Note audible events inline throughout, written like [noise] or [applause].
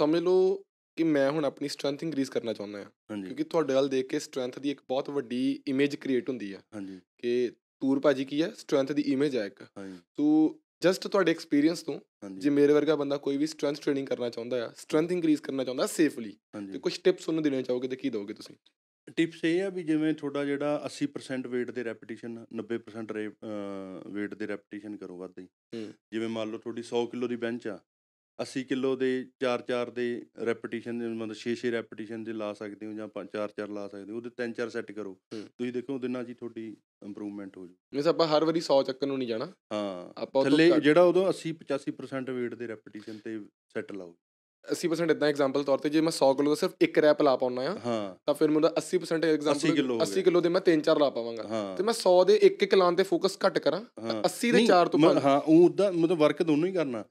ਸਮਝ ਲਓ ਕਿ ਮੈਂ ਹੁਣ ਆਪਣੀ ਸਟਰੈਂਥ ਇਨਕਰੀਜ਼ ਕਰਨਾ ਚਾਹੁੰਦਾ ਹਾਂ ਕਿਉਂਕਿ ਤੁਹਾਡੇ ਵੱਲ ਦੇਖ ਕੇ ਸਟਰੈਂਥ ਦੀ ਇੱਕ ਬਹੁਤ ਵੱਡੀ ਇਮੇਜ ਕ੍ਰੀਏਟ ਹੁੰਦੀ ਹੈ ਕਿ ਤੂਰ ਭਾਜੀ ਕੀ ਹੈ ਸਟਰੈਂਥ ਦੀ ਇਮੇਜ ਹੈ ਇੱਕ ਤੂੰ ਜਸਟ ਤੁਹਾਡੇ ਐਕਸਪੀਰੀਅੰਸ ਤੋਂ ਜੇ ਮੇਰੇ ਵਰਗਾ ਬੰਦਾ ਕੋਈ ਵੀ ਸਟਰੈਂਥ ਟ੍ਰੇਨਿੰਗ ਕਰਨਾ ਚਾਹੁੰਦਾ ਹੈ ਸਟਰੈਂਥ ਇਨਕਰੀਜ਼ ਕਰਨਾ ਚਾਹੁੰਦਾ ਸੇਫਲੀ ਤੇ ਕੁਝ ਟਿਪਸ ਉਹਨੂੰ ਦੇਣੇ ਚਾਹੋਗੇ ਤੇ ਕੀ ਦੋਗੇ ਤੁਸੀਂ ਟਿਪਸ ਇਹ ਆ ਵੀ ਜਿਵੇਂ ਤੁਹਾਡਾ ਜਿਹੜਾ 80% weight ਦੇ ਰੈਪੀਟੀਸ਼ਨ 90% weight ਦੇ ਰੈਪੀਟੀਸ਼ਨ ਕਰੋ ਵੱਧ ਜਿਵੇਂ ਮੰਨ ਲਓ ਤੁਹਾਡੀ 100 ਕਿਲੋ ਦੀ ਬੈਂਚ ਆ 80 ਕਿਲੋ ਦੇ 4-4 ਦੇ ਰੈਪੀਟੀਸ਼ਨ ਦੇ ਮਤਲਬ 6-6 ਰੈਪੀਟੀਸ਼ਨ ਦੇ ਲਾ ਸਕਦੇ ਹੋ ਜਾਂ 4-4 ਲਾ ਸਕਦੇ ਹੋ ਉਹਦੇ 3-4 ਸੈੱਟ ਕਰੋ ਤੁਸੀਂ ਦੇਖੋ ਦਿਨਾਂ ਜੀ ਤੁਹਾਡੀ ਇੰਪਰੂਵਮੈਂਟ ਹੋ ਜੂ ਨਹੀਂ ਆਪਾਂ ਹਰ ਵਾਰੀ 100 ਚੱਕਣ ਨੂੰ ਨਹੀਂ ਜਾਣਾ ਹਾਂ ਆਪਾਂ ਥੱਲੇ ਜਿਹੜਾ ਉਦੋਂ 80 85% weight ਦੇ ਰੈਪੀਟੀਸ਼ਨ ਤੇ ਸੈੱਟ ਲਾਓ 80% ਇਦਾਂ ਐਗਜ਼ਾਮਪਲ ਤੌਰ ਤੇ ਜੇ ਮੈਂ 100 ਕਿਲੋ ਦਾ ਸਿਰਫ ਇੱਕ ਰੈਪ ਲਾ ਪਾਉਣਾ ਆ ਤਾਂ ਫਿਰ ਮੇਰਾ 80% ਐਗਜ਼ਾਮਪਲ 80 ਕਿਲੋ ਦੇ ਮੈਂ 3-4 ਲਾ ਪਾਵਾਂਗਾ ਤੇ ਮੈਂ 100 ਦੇ ਇੱਕ ਇੱਕ ਲਾਂ ਤੇ ਫੋਕਸ ਘੱਟ ਕਰਾਂ 80 ਦੇ 4 ਤੋਂ ਹਾਂ ਉਹ ਉਦਾਂ ਮਤਲਬ ਵਰਕ ਦੋਨੋਂ ਹੀ ਕਰਨਾ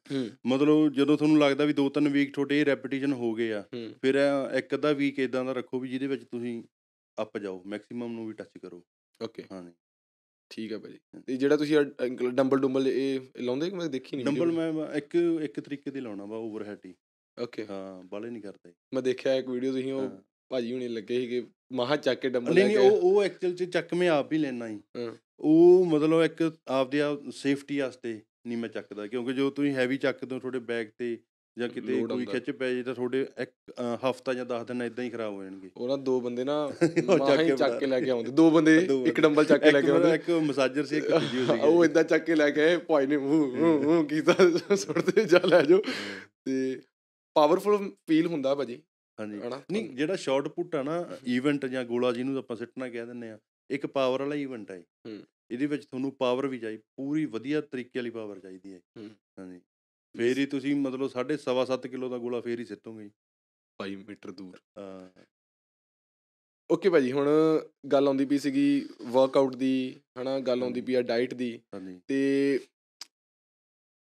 ਮਤਲਬ ਜਦੋਂ ਤੁਹਾਨੂੰ ਲੱਗਦਾ ਵੀ 2-3 ਵੀਕ ਤੁਹਾਡੇ ਰੈਪੀਟੀਸ਼ਨ ਹੋ ਗਏ ਆ ਫਿਰ ਇੱਕ ਅੱਧਾ ਵੀਕ ਇਦਾਂ ਦਾ ਰੱਖੋ ਵੀ ਜਿਹਦੇ ਵਿੱਚ ਤੁਸੀਂ ਅੱਪ ਜਾਓ ਮੈਕਸਿਮਮ ਨੂੰ ਵੀ ਟੱਚ ਕਰੋ ਓਕੇ ਹਾਂ ਠੀਕ ਹੈ ਭਾਜੀ ਤੇ ਜਿਹੜਾ ਤੁਸੀਂ ਡੰਬਲ ਡੰਬਲ ਇਹ ਲਾਉਂਦੇ ਕਿ ਮੈਂ ਦੇਖੀ ਨਹੀਂ ਡੰਬਲ ਮੈਂ ਇੱਕ ਇੱਕ ਤਰੀਕੇ ਦੇ ਲਾਉਣਾ ਵਾ ਓਵਰਹੈਡ ਹੀ ਓਕੇ ਹਾਂ ਬਾਲੇ ਨਹੀਂ ਕਰਦਾ ਮੈਂ ਦੇਖਿਆ ਇੱਕ ਵੀਡੀਓ ਤੁਸੀਂ ਉਹ ਭਾਜੀ ਹੁਣੇ ਲੱਗੇ ਸੀਗੇ ਮਹਾ ਚੱਕ ਕੇ ਡੰਬਲ ਲੈ ਕੇ ਨਹੀਂ ਉਹ ਉਹ ਐਕਚੁਅਲ ਚ ਚੱਕ ਮੈਂ ਆਪ ਹੀ ਲੈਣਾ ਹੀ ਉਹ ਮਤਲਬ ਇੱਕ ਆਪਦੇ ਆ ਸੇਫਟੀ ਵਾਸਤੇ ਨਹੀਂ ਮੈਂ ਚੱਕਦਾ ਕਿਉਂਕਿ ਜੋ ਤੁਸੀਂ ਹੈਵੀ ਚੱਕਦੇ ਹੋ ਤੁਹਾਡੇ ਬੈਗ ਤੇ ਜਾਂ ਕਿਤੇ ਕੋਈ ਖਿੱਚ ਪੈ ਜੇ ਤਾਂ ਤੁਹਾਡੇ ਇੱਕ ਹਫਤਾ ਜਾਂ 10 ਦਿਨ ਇਦਾਂ ਹੀ ਖਰਾਬ ਹੋ ਜਾਣਗੇ ਉਹਨਾਂ ਦੋ ਬੰਦੇ ਨਾ [laughs] ਮਾਹੀ ਚੱਕ ਕੇ ਲੈ ਕੇ ਆਉਂਦੇ [laughs] ਦੋ ਬੰਦੇ ਇੱਕ ਡੰਬਲ ਚੱਕ ਕੇ ਲੈ ਕੇ ਆਉਂਦੇ ਇੱਕ ਮਸਾਜਰ ਸੀ ਇੱਕ ਫਿਜ਼ੀਓ ਸੀ [laughs] ਉਹ ਇਦਾਂ ਚੱਕ ਕੇ ਲੈ ਕੇ ਆਏ ਭਾਈ ਨੇ ਉਹ ਕੀਤਾ ਸੁੱਟਦੇ ਜਾ ਲੈ ਜਾਓ ਤੇ ਪਾਵਰਫੁਲ ਫੀਲ ਹੁੰਦਾ ਭਾਜੀ ਹਾਂਜੀ ਨਹੀਂ ਜਿਹੜਾ ਸ਼ਾਰਟ ਪੁੱਟ ਆ ਨਾ ਇਵੈਂਟ ਜਾਂ ਗੋਲਾ ਜਿਹਨੂੰ ਆਪਾਂ ਸਿੱਟਣਾ ਕਹਿ ਦਿੰਨੇ ਆ ਇੱਕ ਪਾਵਰ ਵਾਲਾ ਇਵੈਂਟ ਹੈ ਇਹਦੇ ਵਿੱਚ ਤੁਹਾਨੂੰ ਪਾਵਰ ਵੀ ਚਾਹੀ ਪੂਰੀ ਵਧੀਆ ਤਰੀਕੇ ਵਾਲੀ ਪਾਵਰ ਚਾਹੀਦੀ ਹੈ ਹਾਂਜੀ ਫੇਰ ਹੀ ਤੁਸੀਂ ਮਤਲਬ 7.5 ਕਿਲੋ ਦਾ ਗੋਲਾ ਫੇਰ ਹੀ ਸਿੱਟੋਗੇ 5 ਮੀਟਰ ਦੂਰ ਹਾਂ ਓਕੇ ਭਾਜੀ ਹੁਣ ਗੱਲ ਆਉਂਦੀ ਪਈ ਸੀਗੀ ਵਰਕਆਊਟ ਦੀ ਹਨਾ ਗੱਲ ਆਉਂਦੀ ਪਈ ਆ ਡਾਈਟ ਦੀ ਤੇ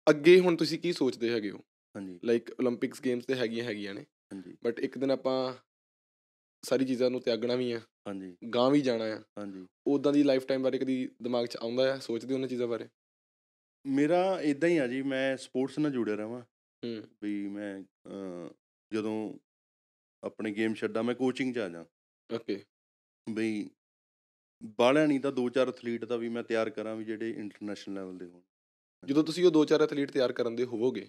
ਅੱਗੇ ਹੁਣ ਤੁਸੀਂ ਕੀ ਸੋਚਦੇ ਹੈਗੇ ਹੋ ਹਾਂਜੀ ਲਾਈਕ 올림픽ਸ ਗੇਮਸ ਤੇ ਹੈਗੀਆਂ ਹੈਗੀਆਂ ਨੇ ਹਾਂਜੀ ਬਟ ਇੱਕ ਦਿਨ ਆਪਾਂ ਸਾਰੀ ਚੀਜ਼ਾਂ ਨੂੰ ਤਿਆਗਣਾ ਵੀ ਆ ਹਾਂਜੀ ਗਾਂ ਵੀ ਜਾਣਾ ਆ ਹਾਂਜੀ ਉਦਾਂ ਦੀ ਲਾਈਫ ਟਾਈਮ ਬਾਰੇ ਕਦੀ ਦਿਮਾਗ 'ਚ ਆਉਂਦਾ ਆ ਸੋਚਦੇ ਉਹਨਾਂ ਚੀਜ਼ਾਂ ਬਾਰੇ ਮੇਰਾ ਇਦਾਂ ਹੀ ਆ ਜੀ ਮੈਂ ਸਪੋਰਟਸ ਨਾਲ ਜੁੜਿਆ ਹਾਂ ਹੂੰ ਵੀ ਮੈਂ ਜਦੋਂ ਆਪਣੇ ਗੇਮ ਛੱਡਾਂ ਮੈਂ ਕੋਚਿੰਗ 'ਚ ਆ ਜਾ ਓਕੇ ਬਈ ਬਾਲਿਆ ਨਹੀਂ ਤਾਂ ਦੋ ਚਾਰ ਐਥਲੀਟ ਦਾ ਵੀ ਮੈਂ ਤਿਆਰ ਕਰਾਂ ਵੀ ਜਿਹੜੇ ਇੰਟਰਨੈਸ਼ਨਲ ਲੈਵਲ ਦੇ ਹੋਣ ਜਦੋਂ ਤੁਸੀਂ ਉਹ ਦੋ ਚਾਰ ਐਥਲੀਟ ਤਿਆਰ ਕਰਨ ਦੇ ਹੋਵੋਗੇ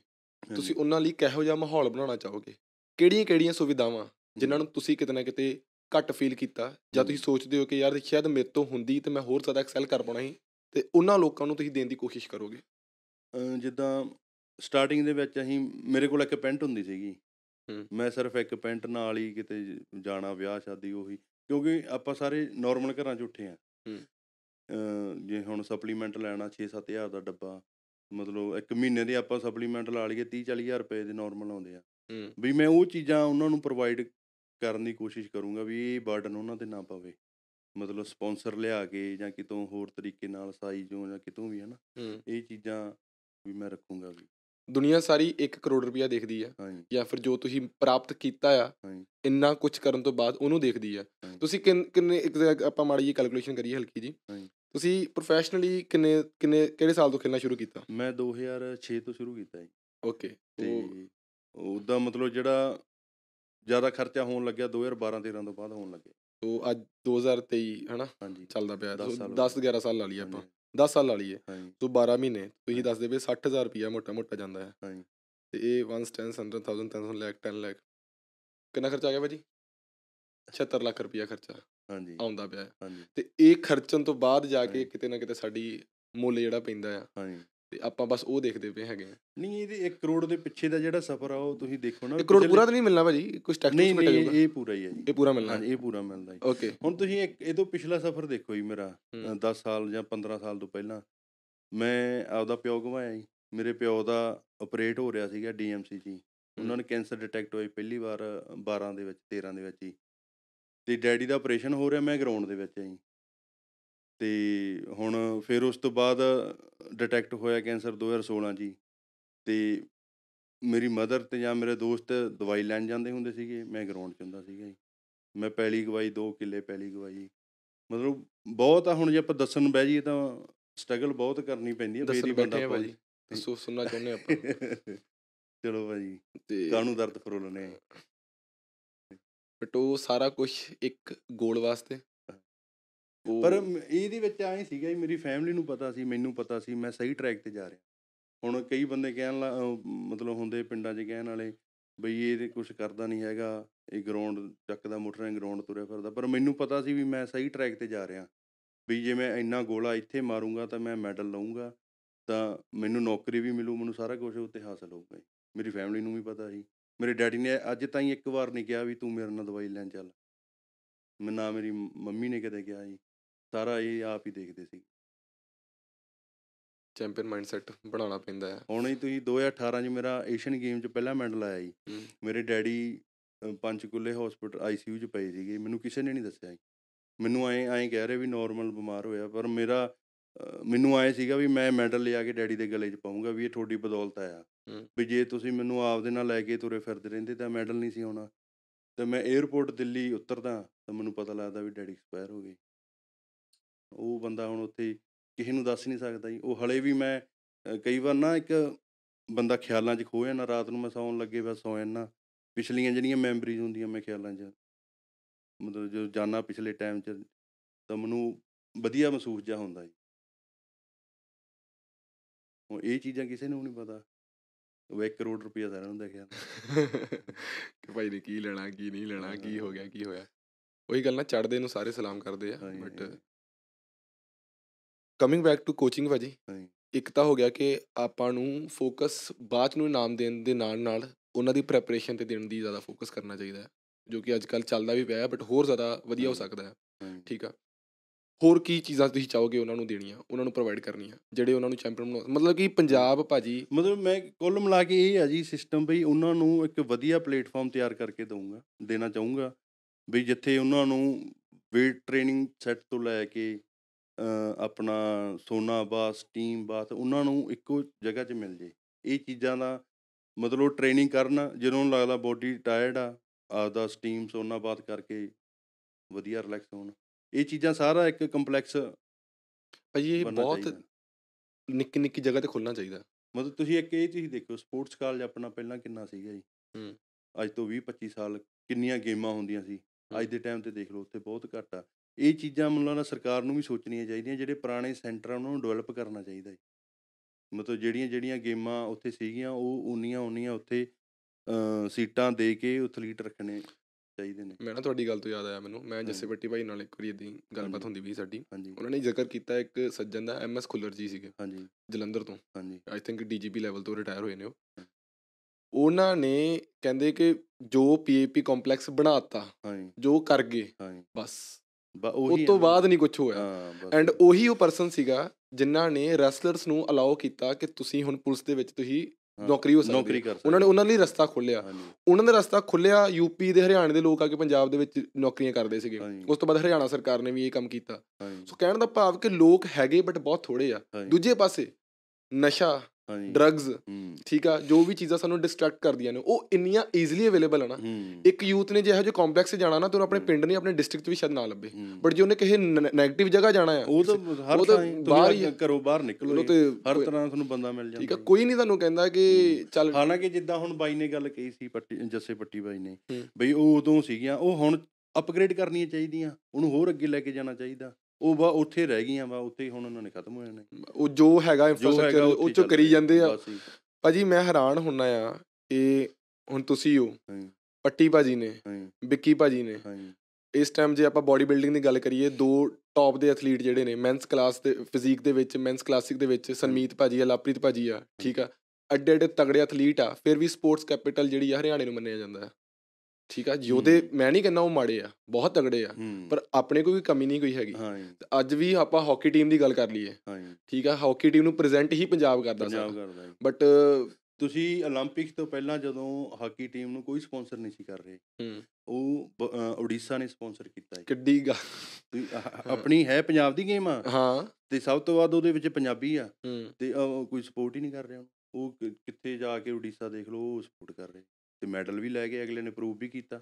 ਤੁਸੀਂ ਉਹਨਾਂ ਲਈ ਕਿਹੋ ਜਿਹਾ ਮਾਹੌਲ ਬਣਾਉਣਾ ਚਾਹੋਗੇ ਕਿਹੜੀਆਂ-ਕਿਹੜੀਆਂ ਸੁਵਿਧਾਵਾਂ ਜਿਨ੍ਹਾਂ ਨੂੰ ਤੁਸੀਂ ਕਿਤੇ ਨਾ ਕਿਤੇ ਘੱਟ ਫੀਲ ਕੀਤਾ ਜਾਂ ਤੁਸੀਂ ਸੋਚਦੇ ਹੋ ਕਿ ਯਾਰ ਸ਼ਾਇਦ ਮੇਰੇ ਤੋਂ ਹੁੰਦੀ ਤੇ ਮੈਂ ਹੋਰ ਜ਼ਿਆਦਾ ਐਕਸੈਲ ਕਰ ਪਾਉਣਾ ਸੀ ਤੇ ਉਹਨਾਂ ਲੋਕਾਂ ਨੂੰ ਤੁਸੀਂ ਦੇਣ ਦੀ ਕੋਸ਼ਿਸ਼ ਕਰੋਗੇ ਜਿੱਦਾਂ ਸਟਾਰਟਿੰਗ ਦੇ ਵਿੱਚ ਅਸੀਂ ਮੇਰੇ ਕੋਲ ਇੱਕ ਪੈਂਟ ਹੁੰਦੀ ਸੀਗੀ ਮੈਂ ਸਿਰਫ ਇੱਕ ਪੈਂਟ ਨਾਲ ਹੀ ਕਿਤੇ ਜਾਣਾ ਵਿਆਹ ਸ਼ਾਦੀ ਉਹੀ ਕਿਉਂਕਿ ਆਪਾਂ ਸਾਰੇ ਨਾਰਮਲ ਘਰਾਂ 'ਚ ਉੱਠੇ ਆ ਜੇ ਹੁਣ ਸਪਲੀਮੈਂਟ ਲੈਣਾ 6-7000 ਦਾ ਡੱਬਾ ਮਤਲਬ ਇੱਕ ਮਹੀਨੇ ਦੇ ਆਪਾਂ ਸਪਲੀਮੈਂਟ ਲਾ ਲਈਏ 30 40000 ਰੁਪਏ ਦੇ ਨਾਰਮਲ ਆਉਂਦੇ ਆ ਵੀ ਮੈਂ ਉਹ ਚੀਜ਼ਾਂ ਉਹਨਾਂ ਨੂੰ ਪ੍ਰੋਵਾਈਡ ਕਰਨ ਦੀ ਕੋਸ਼ਿਸ਼ ਕਰੂੰਗਾ ਵੀ ਇਹ ਬਰਡਨ ਉਹਨਾਂ ਤੇ ਨਾ ਪਵੇ ਮਤਲਬ ਸਪਾਂਸਰ ਲਿਆ ਕੇ ਜਾਂ ਕਿਤੋਂ ਹੋਰ ਤਰੀਕੇ ਨਾਲ ਸਾਈ ਜੋ ਜਾਂ ਕਿਤੋਂ ਵੀ ਹਨਾ ਇਹ ਚੀਜ਼ਾਂ ਵੀ ਮੈਂ ਰੱਖੂੰਗਾ ਵੀ ਦੁਨੀਆ ਸਾਰੀ 1 ਕਰੋੜ ਰੁਪਇਆ ਦੇਖਦੀ ਆ ਜਾਂ ਫਿਰ ਜੋ ਤੁਸੀਂ ਪ੍ਰਾਪਤ ਕੀਤਾ ਆ ਇੰਨਾ ਕੁਝ ਕਰਨ ਤੋਂ ਬਾਅਦ ਉਹਨੂੰ ਦੇਖਦੀ ਆ ਤੁਸੀਂ ਕਿੰਨੇ ਇੱਕ ਆਪਾਂ ਮਾੜੀ ਜੀ ਕੈਲਕੂਲੇਸ਼ਨ ਕਰੀਏ ਹਲਕੀ ਜੀ ਤੁਸੀਂ ਪ੍ਰੋਫੈਸ਼ਨਲੀ ਕਿੰਨੇ ਕਿੰਨੇ ਕਿਹੜੇ ਸਾਲ ਤੋਂ ਖੇਲਣਾ ਸ਼ੁਰੂ ਕੀਤਾ ਮੈਂ 2006 ਤੋਂ ਸ਼ੁਰੂ ਕੀਤਾ ਜੀ ਓਕੇ ਤੇ ਉਹਦਾ ਮਤਲਬ ਜਿਹੜਾ ਜ਼ਿਆਦਾ ਖਰਚਾ ਹੋਣ ਲੱਗਿਆ 2012 13 ਤੋਂ ਬਾਅਦ ਹੋਣ ਲੱਗਿਆ ਤੋ ਅੱਜ 2023 ਹਨਾ ਚੱਲਦਾ ਪਿਆ 10 11 ਸਾਲ ਲਾ ਲਈ ਆਪਾਂ 10 ਸਾਲ ਲਾ ਲਈਏ ਤੋ 12 ਮਹੀਨੇ ਤੁਸੀਂ ਦੱਸਦੇ ਪਏ 60000 ਰੁਪਿਆ ਮੋਟਾ ਮੋਟਾ ਜਾਂਦਾ ਹੈ ਹਾਂਜੀ ਤੇ ਇਹ 1 10 100000 300000 ਲੱਖ 10 ਲੱਖ ਕਿੰਨਾ ਖਰਚਾ ਆ ਗਿਆ ਭਾਜੀ 76 ਲੱਖ ਰੁਪਿਆ ਖਰਚਾ ਹਾਂਜੀ ਆਉਂਦਾ ਪਿਆ ਹੈ ਹਾਂਜੀ ਤੇ ਇਹ ਖਰਚਣ ਤੋਂ ਬਾਅਦ ਜਾ ਕੇ ਕਿਤੇ ਨਾ ਕਿਤੇ ਸਾਡੀ ਮੁੱਲ ਜਿਹੜਾ ਪੈਂਦਾ ਆ ਹਾਂਜੀ ਤੇ ਆਪਾਂ ਬਸ ਉਹ ਦੇਖਦੇ ਪਏ ਹੈਗੇ ਨਹੀਂ ਇਹਦੇ 1 ਕਰੋੜ ਦੇ ਪਿੱਛੇ ਦਾ ਜਿਹੜਾ ਸਫ਼ਰ ਆ ਉਹ ਤੁਸੀਂ ਦੇਖੋ ਨਾ 1 ਕਰੋੜ ਪੂਰਾ ਤਾਂ ਨਹੀਂ ਮਿਲਣਾ ਭਾਜੀ ਕੁਝ ਟੈਕਸ ਨਹੀਂ ਨਹੀਂ ਇਹ ਪੂਰਾ ਹੀ ਹੈ ਜੀ ਇਹ ਪੂਰਾ ਮਿਲਣਾ ਹਾਂਜੀ ਇਹ ਪੂਰਾ ਮਿਲਦਾ ਜੀ ਓਕੇ ਹੁਣ ਤੁਸੀਂ ਇਹ ਤੋਂ ਪਿਛਲਾ ਸਫ਼ਰ ਦੇਖੋ ਜੀ ਮੇਰਾ 10 ਸਾਲ ਜਾਂ 15 ਸਾਲ ਤੋਂ ਪਹਿਲਾਂ ਮੈਂ ਆਪਦਾ ਪਿਓ ਘਵਾਇਆ ਜੀ ਮੇਰੇ ਪਿਓ ਦਾ ਆਪਰੇਟ ਹੋ ਰਿਹਾ ਸੀਗਾ ਡੀਐਮਸੀ ਜੀ ਉਹਨਾਂ ਨੂੰ ਕੈਂਸਰ ਡਿਟੈਕਟ ਹੋਈ ਪਹਿਲੀ ਵਾਰ 12 ਦੇ ਵਿੱਚ 13 ਦੇ ਵਿੱਚ ਜੀ ਤੇ ਡੈਡੀ ਦਾ ਆਪਰੇਸ਼ਨ ਹੋ ਰਿਹਾ ਮੈਂ ਗਰਾਊਂਡ ਦੇ ਵਿੱਚ ਆਈ ਤੇ ਹੁਣ ਫਿਰ ਉਸ ਤੋਂ ਬਾਅਦ ਡਿਟੈਕਟ ਹੋਇਆ ਕੈਂਸਰ 2016 ਜੀ ਤੇ ਮੇਰੀ ਮਦਰ ਤੇ ਜਾਂ ਮੇਰੇ ਦੋਸਤ ਦਵਾਈ ਲੈਣ ਜਾਂਦੇ ਹੁੰਦੇ ਸੀਗੇ ਮੈਂ ਗਰਾਊਂਡ 'ਚ ਹੁੰਦਾ ਸੀਗਾ ਜੀ ਮੈਂ ਪਹਿਲੀ ਗਵਾਈ 2 ਕਿੱਲੇ ਪਹਿਲੀ ਗਵਾਈ ਮਤਲਬ ਬਹੁਤ ਆ ਹੁਣ ਜੇ ਆਪਾਂ ਦੱਸਣ ਬਹਿ ਜਾਈਏ ਤਾਂ ਸਟਰਗਲ ਬਹੁਤ ਕਰਨੀ ਪੈਂਦੀ ਹੈ ਮੇਰੀ ਬੰਦਾ ਭਾਜੀ ਸੋ ਸੁਣਨਾ ਚਾਹੁੰਦੇ ਆਪਾਂ ਚਲੋ ਭਾਜੀ ਕਾਹਨੂੰ ਦਰਦ ਫਰੋਲਨੇ ਬਟ ਉਹ ਸਾਰਾ ਕੁਝ ਇੱਕ ਗੋਲ ਵਾਸਤੇ ਪਰ ਇਹਦੇ ਵਿੱਚ ਐ ਸੀਗਾ ਜੀ ਮੇਰੀ ਫੈਮਿਲੀ ਨੂੰ ਪਤਾ ਸੀ ਮੈਨੂੰ ਪਤਾ ਸੀ ਮੈਂ ਸਹੀ ਟਰੈਕ ਤੇ ਜਾ ਰਿਹਾ ਹੁਣ ਕਈ ਬੰਦੇ ਕਹਿਣ ਮਤਲਬ ਹੁੰਦੇ ਪਿੰਡਾਂ 'ਚ ਕਹਿਣ ਵਾਲੇ ਬਈ ਇਹ ਤੇ ਕੁਝ ਕਰਦਾ ਨਹੀਂ ਹੈਗਾ ਇਹ ਗਰਾਊਂਡ ਚੱਕਦਾ ਮੋਟਰਾਂ ਗਰਾਊਂਡ ਤੁਰਿਆ ਫਿਰਦਾ ਪਰ ਮੈਨੂੰ ਪਤਾ ਸੀ ਵੀ ਮੈਂ ਸਹੀ ਟਰੈਕ ਤੇ ਜਾ ਰਿਹਾ ਵੀ ਜੇ ਮੈਂ ਇੰਨਾ ਗੋਲਾ ਇੱਥੇ ਮਾਰੂੰਗਾ ਤਾਂ ਮੈਂ ਮੈਡਲ ਲਵਾਂਗਾ ਤਾਂ ਮੈਨੂੰ ਨੌਕਰੀ ਵੀ ਮਿਲੂ ਮੈਨੂੰ ਸਾਰਾ ਕੁਝ ਉੱਤੇ ਹਾਸਲ ਹੋਊਗਾ ਮੇਰੀ ਫੈਮਿਲੀ ਨੂੰ ਵੀ ਪਤਾ ਸੀ ਮੇਰੇ ਡੈਡੀ ਨੇ ਅੱਜ ਤਾਈਂ ਇੱਕ ਵਾਰ ਨਹੀਂ ਕਿਹਾ ਵੀ ਤੂੰ ਮੇਰੇ ਨਾਲ ਦਵਾਈ ਲੈਣ ਚੱਲ ਮੈਂ ਨਾ ਮੇਰੀ ਮੰਮੀ ਨੇ ਕਦੇ ਕਿਹਾ ਜੀ ਸਾਰਾ ਇਹ ਆਪ ਹੀ ਦੇਖਦੇ ਸੀ ਚੈਂਪੀਅਨ ਮਾਈਂਡਸੈਟ ਬਣਾਉਣਾ ਪੈਂਦਾ ਹੈ ਹੁਣ ਹੀ ਤੁਸੀਂ 2018 ਚ ਮੇਰਾ ਏਸ਼ੀਅਨ ਗੇਮ ਚ ਪਹਿਲਾ ਮੈਡਲ ਆਇਆ ਜੀ ਮੇਰੇ ਡੈਡੀ ਪੰਚਕੁਲੇ ਹਸਪੀਟਲ ਆਈਸੀਯੂ ਚ ਪਏ ਸੀਗੇ ਮੈਨੂੰ ਕਿਸੇ ਨੇ ਨਹੀਂ ਦੱਸਿਆ ਜੀ ਮੈਨੂੰ ਐ ਐ ਕਹਿ ਰਹੇ ਵੀ ਨਾਰਮਲ ਬਿਮਾਰ ਹੋਇਆ ਪਰ ਮੇਰਾ ਮੈਨੂੰ ਆਏ ਸੀਗਾ ਵੀ ਮੈਂ ਮੈਡਲ ਲਿਆ ਕੇ ਡੈਡੀ ਦੇ ਗਲੇ 'ਚ ਪਾਉਂਗਾ ਵੀ ਇਹ ਤੁਹਾਡੀ ਬਦੌਲਤ ਆਇਆ ਵੀ ਜੇ ਤੁਸੀਂ ਮੈਨੂੰ ਆਪਦੇ ਨਾਲ ਲੈ ਕੇ ਤੁਰੇ ਫਿਰਦੇ ਰਹਿੰਦੇ ਤਾਂ ਮੈਡਲ ਨਹੀਂ ਸੀ ਆਉਣਾ ਤੇ ਮੈਂ 에ਅਰਪੋਰਟ ਦਿੱਲੀ ਉਤਰਦਾ ਤਾਂ ਮੈਨੂੰ ਪਤਾ ਲੱਗਦਾ ਵੀ ਡੈਡੀ ਐਕਸਪਾਇਰ ਹੋ ਗਏ ਉਹ ਬੰਦਾ ਹੁਣ ਉੱਥੇ ਕਿਸੇ ਨੂੰ ਦੱਸ ਨਹੀਂ ਸਕਦਾ ਜੀ ਉਹ ਹਲੇ ਵੀ ਮੈਂ ਕਈ ਵਾਰ ਨਾ ਇੱਕ ਬੰਦਾ ਖਿਆਲਾਂ 'ਚ ਖੋ ਜਾਂਦਾ ਰਾਤ ਨੂੰ ਮੈਂ ਸੌਣ ਲੱਗੇ ਬਸ ਸੌ ਜਾਂਦਾ ਪਿਛਲੀਆਂ ਜਿਹੜੀਆਂ ਮੈਮਰੀਜ਼ ਹੁੰਦੀਆਂ ਮੈਂ ਖਿਆਲਾਂ 'ਚ ਮਤਲਬ ਜੋ ਜਾਨਾ ਪਿਛਲੇ ਟਾਈਮ 'ਚ ਤਾਂ ਮੈਨੂੰ ਵਧੀਆ ਮਹਿਸੂਸ ਜਾਂ ਹੁੰਦਾ ਜੀ ਉਹ ਇਹ ਚੀਜ਼ਾਂ ਕਿਸੇ ਨੂੰ ਨਹੀਂ ਪਤਾ ਉਹ 1 ਕਰੋੜ ਰੁਪਇਆ ਸਾਰਿਆਂ ਨੂੰ ਦੇਖਿਆ [laughs] ਕਿ ਭਾਈ ਨੇ ਕੀ ਲੈਣਾ ਕੀ ਨਹੀਂ ਲੈਣਾ ਕੀ ਹੋ ਗਿਆ ਕੀ ਹੋਇਆ ਉਹੀ ਗੱਲ ਨਾ ਚੜਦੇ ਨੂੰ ਸਾਰੇ ਸਲਾਮ ਕਰਦੇ ਆ but coming back to coaching ਭਾਜੀ ਇੱਕ ਤਾਂ ਹੋ ਗਿਆ ਕਿ ਆਪਾਂ ਨੂੰ ਫੋਕਸ ਬਾਅਦ ਨੂੰ ਨਾਮ ਦੇਣ ਦੇ ਨਾਲ ਨਾਲ ਉਹਨਾਂ ਦੀ ਪ੍ਰੈਪਰੇਸ਼ਨ ਤੇ ਦੇਣ ਦੀ ਜ਼ਿਆਦਾ ਫੋਕਸ ਕਰਨਾ ਚਾਹੀਦਾ ਹੈ ਜੋ ਕਿ ਅੱਜ ਕੱਲ ਚੱਲਦਾ ਵੀ ਪਿਆ ਹੈ ਬਟ ਹੋਰ ਜ਼ਿਆਦਾ ਵਧੀਆ ਹੋ ਸਕਦਾ ਹੈ ਠੀਕ ਆ ਹੋਰ ਕੀ ਚੀਜ਼ਾਂ ਤੁਸੀਂ ਚਾਹੋਗੇ ਉਹਨਾਂ ਨੂੰ ਦੇਣੀਆਂ ਉਹਨਾਂ ਨੂੰ ਪ੍ਰੋਵਾਈਡ ਕਰਨੀਆਂ ਜਿਹੜੇ ਉਹਨਾਂ ਨੂੰ ਚੈਂਪੀਅਨ ਬਣਾਉਂਦੇ ਮਤਲਬ ਕਿ ਪੰਜਾਬ ਭਾਜੀ ਮਤਲਬ ਮੈਂ ਕੁੱਲ ਮਿਲਾ ਕੇ ਇਹ ਆ ਜੀ ਸਿਸਟਮ ਵੀ ਉਹਨਾਂ ਨੂੰ ਇੱਕ ਵਧੀਆ ਪਲੇਟਫਾਰਮ ਤਿਆਰ ਕਰਕੇ ਦਊਂਗਾ ਦੇਣਾ ਚਾਹੂੰਗਾ ਵੀ ਜਿੱਥੇ ਉਹਨਾਂ ਨੂੰ weight training ਸੈੱਟ ਤੋਂ ਲੈ ਕੇ ਆਪਣਾ ਸੋਨਾ ਬਾਸ ਟੀਮ ਬਾਸ ਉਹਨਾਂ ਨੂੰ ਇੱਕੋ ਜਗ੍ਹਾ 'ਚ ਮਿਲ ਜੇ ਇਹ ਚੀਜ਼ਾਂ ਦਾ ਮਤਲਬ ਟ੍ਰੇਨਿੰਗ ਕਰਨ ਜਦੋਂ ਲੱਗਦਾ ਬੋਡੀ ਟਾਇਰਡ ਆ ਆਪਦਾ ਸਟੀਮ ਸੋਨਾ ਬਾਤ ਕਰਕੇ ਵਧੀਆ ਰਿਲੈਕਸ ਹੋਣਾ ਇਹ ਚੀਜ਼ਾਂ ਸਾਰਾ ਇੱਕ ਕੰਪਲੈਕਸ ਭਾਜੀ ਇਹ ਬਹੁਤ ਨਿੱਕ ਨਿੱਕੀ ਨਿੱਕੀ ਜਗ੍ਹਾ ਤੇ ਖੁੱਲਣਾ ਚਾਹੀਦਾ ਮਤਲਬ ਤੁਸੀਂ ਇੱਕ ਇਹ ਚੀਜ਼ ਦੇਖੋ ਸਪੋਰਟਸ ਕਾਲਜ ਆਪਣਾ ਪਹਿਲਾਂ ਕਿੰਨਾ ਸੀਗਾ ਜੀ ਹੂੰ ਅੱਜ ਤੋਂ 20 25 ਸਾਲ ਕਿੰਨੀਆਂ ਗੇਮਾਂ ਹੁੰਦੀਆਂ ਸੀ ਅੱਜ ਦੇ ਟਾਈਮ ਤੇ ਦੇਖ ਲਓ ਉੱਥੇ ਬਹੁਤ ਘੱਟ ਆ ਇਹ ਚੀਜ਼ਾਂ ਮੁੱਲਾਂ ਨਾਲ ਸਰਕਾਰ ਨੂੰ ਵੀ ਸੋਚਣੀਆਂ ਚਾਹੀਦੀਆਂ ਜਿਹੜੇ ਪੁਰਾਣੇ ਸੈਂਟਰ ਉਹਨਾਂ ਨੂੰ ਡਿਵੈਲਪ ਕਰਨਾ ਚਾਹੀਦਾ ਜੀ ਮਤਲਬ ਜਿਹੜੀਆਂ ਜਿਹੜੀਆਂ ਗੇਮਾਂ ਉੱਥੇ ਸੀਗੀਆਂ ਉਹ ਉਨੀਆਂ ਉਨੀਆਂ ਉੱਥੇ ਸੀਟਾਂ ਦੇ ਕੇ ਉਥਲੀਟ ਰੱਖਣੇ ਚਾਹੀਦੇ ਨੇ ਮੈਂ ਨਾ ਤੁਹਾਡੀ ਗੱਲ ਤੋਂ ਯਾਦ ਆਇਆ ਮੈਨੂੰ ਮੈਂ ਜੱਸੇ ਭੱਟੀ ਭਾਈ ਨਾਲ ਇੱਕ ਵਾਰੀ ਇਦਾਂ ਗੱਲਬਾਤ ਹੁੰਦੀ ਵੀ ਸਾਡੀ ਉਹਨਾਂ ਨੇ ਜ਼ਿਕਰ ਕੀਤਾ ਇੱਕ ਸੱਜਣ ਦਾ ਐਮਐਸ ਖੁੱਲਰ ਜੀ ਸੀਗੇ ਹਾਂਜੀ ਜਲੰਧਰ ਤੋਂ ਹਾਂਜੀ ਆਈ ਥਿੰਕ ਡੀਜੀਪੀ ਲੈਵਲ ਤੋਂ ਰਿਟਾਇਰ ਹੋਏ ਨੇ ਉਹ ਉਹਨਾਂ ਨੇ ਕਹਿੰਦੇ ਕਿ ਜੋ ਪੀਏਪੀ ਕੰਪਲੈਕਸ ਬਣਾਤਾ ਜੋ ਕਰ ਗਏ ਹਾਂਜੀ ਬਸ ਉਹ ਤੋਂ ਬਾਅਦ ਨਹੀਂ ਕੁਝ ਹੋਇਆ ਐਂਡ ਉਹੀ ਉਹ ਪਰਸਨ ਸੀਗਾ ਜਿਨ੍ਹਾਂ ਨੇ ਰੈਸਲਰਸ ਨੂੰ ਅਲਾਉ ਕੀਤਾ ਕਿ ਤੁਸੀਂ ਹੁਣ ਪੁਲਿਸ ਦੇ ਵਿੱਚ ਤੁਸੀਂ ਨੌਕਰੀ ਹੋ ਸਕਦੀ ਉਹਨਾਂ ਨੇ ਉਹਨਾਂ ਲਈ ਰਸਤਾ ਖੋਲ੍ਹਿਆ ਉਹਨਾਂ ਦਾ ਰਸਤਾ ਖੁੱਲਿਆ ਯੂਪੀ ਦੇ ਹਰਿਆਣੇ ਦੇ ਲੋਕ ਆ ਕੇ ਪੰਜਾਬ ਦੇ ਵਿੱਚ ਨੌਕਰੀਆਂ ਕਰਦੇ ਸੀਗੇ ਉਸ ਤੋਂ ਬਾਅਦ ਹਰਿਆਣਾ ਸਰਕਾਰ ਨੇ ਵੀ ਇਹ ਕੰਮ ਕੀਤਾ ਸੋ ਕਹਿਣ ਦਾ ਭਾਵ ਕਿ ਲੋਕ ਹੈਗੇ ਬਟ ਬਹੁਤ ਥੋੜੇ ਆ ਦੂਜੇ ਪਾਸੇ ਨਸ਼ਾ ਡਰੱਗਸ ਠੀਕ ਆ ਜੋ ਵੀ ਚੀਜ਼ਾਂ ਸਾਨੂੰ ਡਿਸਟਰੈਕਟ ਕਰਦੀਆਂ ਨੇ ਉਹ ਇੰਨੀਆਂ ਈਜ਼ੀਲੀ ਅਵੇਲੇਬਲ ਆ ਨਾ ਇੱਕ ਯੂਥ ਨੇ ਜੇ ਇਹੋ ਜਿਹੇ ਕੰਪਲੈਕਸ ਜਾਣਾ ਨਾ ਉਹ ਆਪਣੇ ਪਿੰਡ ਨਹੀਂ ਆਪਣੇ ਡਿਸਟ੍ਰਿਕਟ ਵੀ ਸ਼ਾਇਦ ਨਾ ਲੱਭੇ ਬਟ ਜੇ ਉਹਨੇ ਕਿਸੇ ਨੈਗੇਟਿਵ ਜਗ੍ਹਾ ਜਾਣਾ ਆ ਉਹ ਤਾਂ ਹਰ ਬਾਹਰ ਹੀ ਕਰੋ ਬਾਹਰ ਨਿਕਲੋ ਹਰ ਤਰ੍ਹਾਂ ਤੁਹਾਨੂੰ ਬੰਦਾ ਮਿਲ ਜਾਂਦਾ ਠੀਕ ਆ ਕੋਈ ਨਹੀਂ ਤੁਹਾਨੂੰ ਕਹਿੰਦਾ ਕਿ ਚੱਲ ਹਾਲਾਂਕਿ ਜਿੱਦਾਂ ਹੁਣ ਬਾਈ ਨੇ ਗੱਲ ਕਹੀ ਸੀ ਪੱਟੀ ਜੱਸੇ ਪੱਟੀ ਬਾਈ ਨੇ ਬਈ ਉਹ ਉਦੋਂ ਸੀਗੀਆਂ ਉਹ ਹੁਣ ਅਪਗ੍ਰੇਡ ਕਰਨੀਆਂ ਚਾਹੀਦੀਆਂ ਉਹਨੂੰ ਹੋਰ ਅੱਗੇ ਲੈ ਕੇ ਜਾਣਾ ਚਾਹੀਦਾ ਉਹ ਵਾ ਉੱਥੇ ਰਹਿ ਗਈਆਂ ਵਾ ਉੱਥੇ ਹੀ ਹੁਣ ਉਹਨਾਂ ਨੇ ਖਤਮ ਹੋ ਜਾਣੇ ਉਹ ਜੋ ਹੈਗਾ ਇਨਫਰਾਸਟ੍ਰਕਚਰ ਉਹ ਚ ਕਰੀ ਜਾਂਦੇ ਆ ਭਾਜੀ ਮੈਂ ਹੈਰਾਨ ਹੁੰਨਾ ਆ ਇਹ ਹੁਣ ਤੁਸੀਂ ਹੋ ਪੱਟੀ ਭਾਜੀ ਨੇ ਵਿੱਕੀ ਭਾਜੀ ਨੇ ਇਸ ਟਾਈਮ ਜੇ ਆਪਾਂ ਬਾਡੀ ਬਿਲਡਿੰਗ ਦੀ ਗੱਲ ਕਰੀਏ ਦੋ ਟੌਪ ਦੇ ਐਥਲੀਟ ਜਿਹੜੇ ਨੇ ਮੈਨਸ ਕਲਾਸ ਦੇ ਫਿਜ਼ੀਕ ਦੇ ਵਿੱਚ ਮੈਨਸ ਕਲਾਸਿਕ ਦੇ ਵਿੱਚ ਸਨਮੀਤ ਭਾਜੀ ਆ ਲਾਪ੍ਰੀਤ ਭਾਜੀ ਆ ਠੀਕ ਆ ਅੱਡੇ ਅੱਡੇ ਤਗੜੇ ਐਥਲੀਟ ਆ ਫਿਰ ਵੀ ਸਪੋਰਟਸ ਕੈਪੀਟਲ ਜਿਹੜੀ ਆ ਹਰਿਆਣੇ ਨੂੰ ਮੰਨਿਆ ਜਾਂਦਾ ਹੈ ਠੀਕ ਆ ਯੋਧੇ ਮੈਂ ਨਹੀਂ ਕਹਿੰਦਾ ਉਹ ਮਾੜੇ ਆ ਬਹੁਤ ਤਗੜੇ ਆ ਪਰ ਆਪਣੇ ਕੋਈ ਕਮੀ ਨਹੀਂ ਕੋਈ ਹੈਗੀ ਤੇ ਅੱਜ ਵੀ ਆਪਾਂ ਹਾਕੀ ਟੀਮ ਦੀ ਗੱਲ ਕਰ ਲਈਏ ਠੀਕ ਆ ਹਾਕੀ ਟੀਮ ਨੂੰ ਪ੍ਰੈਜ਼ੈਂਟ ਹੀ ਪੰਜਾਬ ਕਰਦਾ ਸੀ ਬਟ ਤੁਸੀਂ 올림픽 ਤੋਂ ਪਹਿਲਾਂ ਜਦੋਂ ਹਾਕੀ ਟੀਮ ਨੂੰ ਕੋਈ ਸਪான்ਸਰ ਨਹੀਂ ਸੀ ਕਰ ਰਹੇ ਉਹ ਓਡੀਸ਼ਾ ਨੇ ਸਪான்ਸਰ ਕੀਤਾ ਹੈ ਕਿੱਡੀ ਗੱਲ ਆਪਣੀ ਹੈ ਪੰਜਾਬ ਦੀ ਗੇਮ ਆ ਹਾਂ ਤੇ ਸਭ ਤੋਂ ਵੱਧ ਉਹਦੇ ਵਿੱਚ ਪੰਜਾਬੀ ਆ ਤੇ ਕੋਈ ਸਪੋਰਟ ਹੀ ਨਹੀਂ ਕਰ ਰਿਹਾ ਉਹ ਕਿੱਥੇ ਜਾ ਕੇ ਓਡੀਸ਼ਾ ਦੇਖ ਲਓ ਉਹ ਸਪੋਰਟ ਕਰ ਰਹੇ ਤੇ ਮੈਡਲ ਵੀ ਲੈ ਕੇ ਅਗਲੇ ਨੇ prove ਵੀ ਕੀਤਾ